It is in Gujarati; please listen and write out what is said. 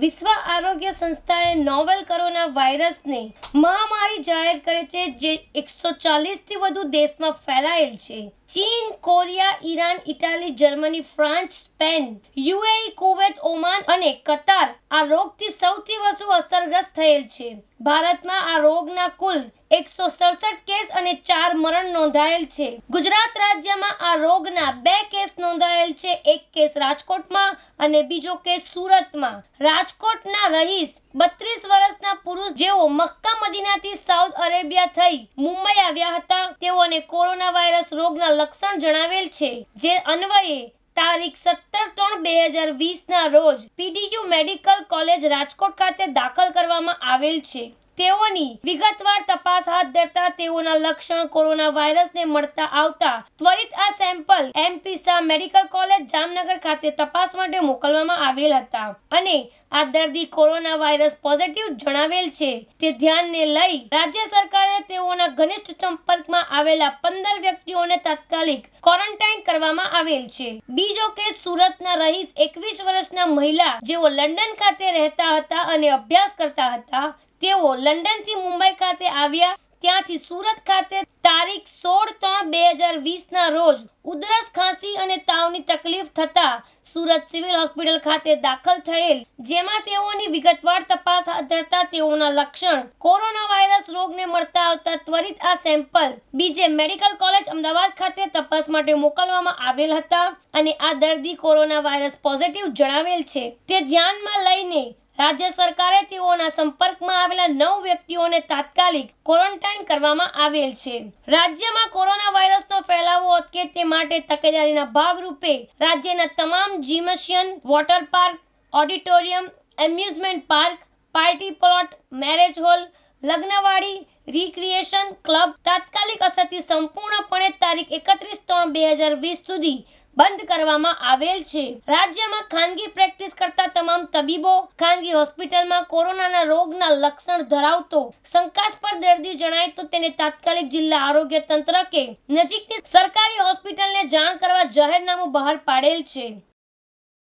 વિશ્વ આરોગ્ય સંસ્થાએ નોવેલ કોરોના વાયરસને મહામારી જાહેર કરે છે જે એકસો ચાલીસથી વધુ દેશમાં ફેલાયેલ છે ચીન Korea Iran Italy Germany France Spain UAE Kuwait Oman અને કતાર આ રોગથી સૌથી વધુ અસરગ્રસ્ત થયેલ છે ભારતમાં આ રોગના કુલ એકસો સડસઠ કેસ અને ચાર મરણ નોંધાયેલ છે ગુજરાત રાજ્યમાં આ રોગના બે કેસ નોંધાયેલ છે એક કેસ રાજકોટમાં અને બીજો કેસ સુરતમાં રાજકોટના રહીશ બત્રીસ વર્ષના પુરુષ જેઓ મક્કા મદીનાથી સાઉથ અરેબિયા થઈ મુંબઈ આવ્યા હતા તેઓને કોરોના વાયરસ રોગના લક્ષણ જણાવેલ છે જે અન્વયે તારીખ સત્તર ત્રણ બે હજાર વીસના રોજ પીડીયુ મેડિકલ કોલેજ રાજકોટ ખાતે દાખલ કરવામાં આવેલ છે તેઓની વિગતવાર તપાસ હાથ ધરતા તેઓના લક્ષણ કોરોના વાયરસને મળતા આવતા ત્વરિત આ સેમ્પલ એમપીસા મેડિકલ કોલેજ જામનગર ખાતે તપાસ માટે મોકલવામાં આવેલ હતા અને આ દર્દી કોરોના વાયરસ પોઝિટિવ જણાવેલ છે તે ધ્યાનને લઈ રાજ્ય સરકારે તેઓના ઘનિષ્ઠ સંપર્કમાં આવેલા પંદર વ્યક્તિઓને તાત્કાલિક ક્વોરન્ટાઇન કરવામાં આવેલ છે બીજો કેસ સુરતના રહીશ એકવીસ વર્ષના મહિલા જેઓ લંડન ખાતે રહેતા હતા અને અભ્યાસ કરતા હતા તેઓ લંડનથી મુંબઈ ખાતે આવ્યા ત્યાંથી સુરત ખાતે તારીખ સોળ ત્રણ બે હજાર વીસના રોજ ઉધરસ ખાંસી અને તાવની તકલીફ થતાં સુરત સિવિલ હોસ્પિટલ ખાતે દાખલ થયેલ જેમાં તેઓની વિગતવાર તપાસ હાથ ધરતા તેઓના લક્ષણ કોરોના વાયરસ રોગને મળતા આવતા ત્વરિત આ સેમ્પલ બીજે મેડિકલ કોલેજ અમદાવાદ ખાતે તપાસ માટે મોકલવામાં આવેલ હતા અને આ દર્દી કોરોના વાયરસ પોઝિટિવ જણાવેલ છે તે ધ્યાનમાં લઈને રાજ્ય સરકારે તેઓના સંપર્કમાં આવેલા નવ વ્યક્તિઓને તાત્કાલિક ક્વોરન્ટાઇન કરવામાં આવેલ છે રાજ્યમાં કોરોના વાયરસનો ફેલાવો અટકે તે માટે તકેદારીના ભાગરૂપે રાજ્યના તમામ gymnasium water park auditorium amusement park party plot marriage hall લગ્નવાળી રિક્રિએશન ક્લબ તાત્કાલિક અસરથી સંપૂર્ણપણે તારીખ એકત્રીસ ત્રણ બે હજાર વીસ સુધી બંધ કરવામાં આવેલ છે રાજ્યમાં ખાનગી પ્રેક્ટિસ કરતા તમામ તબીબો ખાનગી હોસ્પિટલમાં કોરોનાના રોગના લક્ષણ ધરાવતો શંકાસ્પદ દર્દી જણાય તો તેને તાત્કાલિક જિલ્લા આરોગ્ય તંત્ર કે નજીકની સરકારી હોસ્પિટલને જાણ કરવા જાહેરનામું બહાર પાડેલ છે